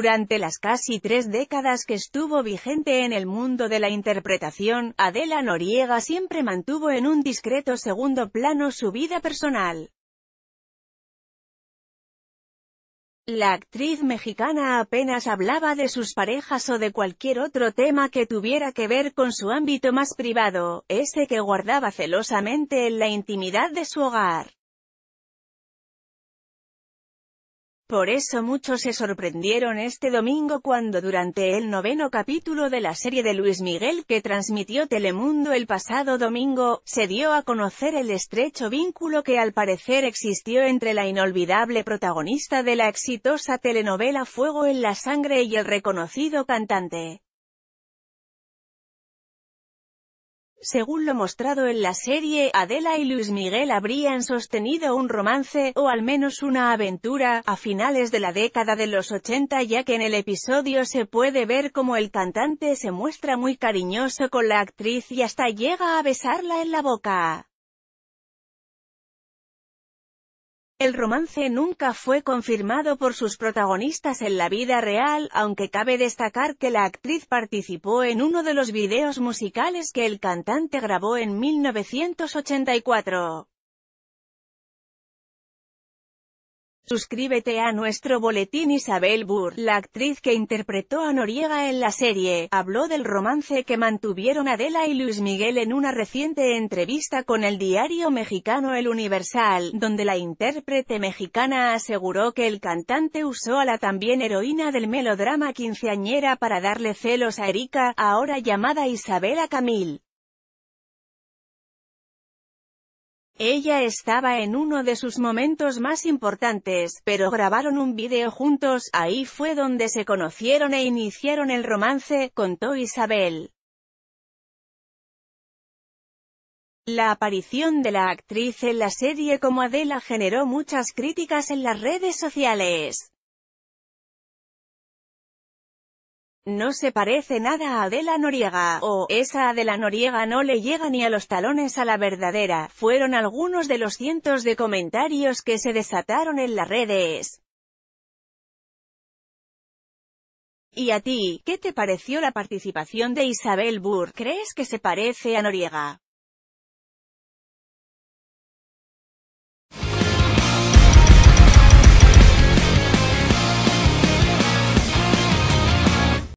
Durante las casi tres décadas que estuvo vigente en el mundo de la interpretación, Adela Noriega siempre mantuvo en un discreto segundo plano su vida personal. La actriz mexicana apenas hablaba de sus parejas o de cualquier otro tema que tuviera que ver con su ámbito más privado, ese que guardaba celosamente en la intimidad de su hogar. Por eso muchos se sorprendieron este domingo cuando durante el noveno capítulo de la serie de Luis Miguel que transmitió Telemundo el pasado domingo, se dio a conocer el estrecho vínculo que al parecer existió entre la inolvidable protagonista de la exitosa telenovela Fuego en la Sangre y el reconocido cantante. Según lo mostrado en la serie, Adela y Luis Miguel habrían sostenido un romance, o al menos una aventura, a finales de la década de los 80 ya que en el episodio se puede ver como el cantante se muestra muy cariñoso con la actriz y hasta llega a besarla en la boca. El romance nunca fue confirmado por sus protagonistas en la vida real, aunque cabe destacar que la actriz participó en uno de los videos musicales que el cantante grabó en 1984. Suscríbete a nuestro boletín Isabel Burr, la actriz que interpretó a Noriega en la serie, habló del romance que mantuvieron Adela y Luis Miguel en una reciente entrevista con el diario mexicano El Universal, donde la intérprete mexicana aseguró que el cantante usó a la también heroína del melodrama quinceañera para darle celos a Erika, ahora llamada Isabela Camil. Ella estaba en uno de sus momentos más importantes, pero grabaron un video juntos, ahí fue donde se conocieron e iniciaron el romance, contó Isabel. La aparición de la actriz en la serie como Adela generó muchas críticas en las redes sociales. No se parece nada a Adela Noriega, o, esa Adela Noriega no le llega ni a los talones a la verdadera, fueron algunos de los cientos de comentarios que se desataron en las redes. ¿Y a ti, qué te pareció la participación de Isabel Burr? ¿Crees que se parece a Noriega?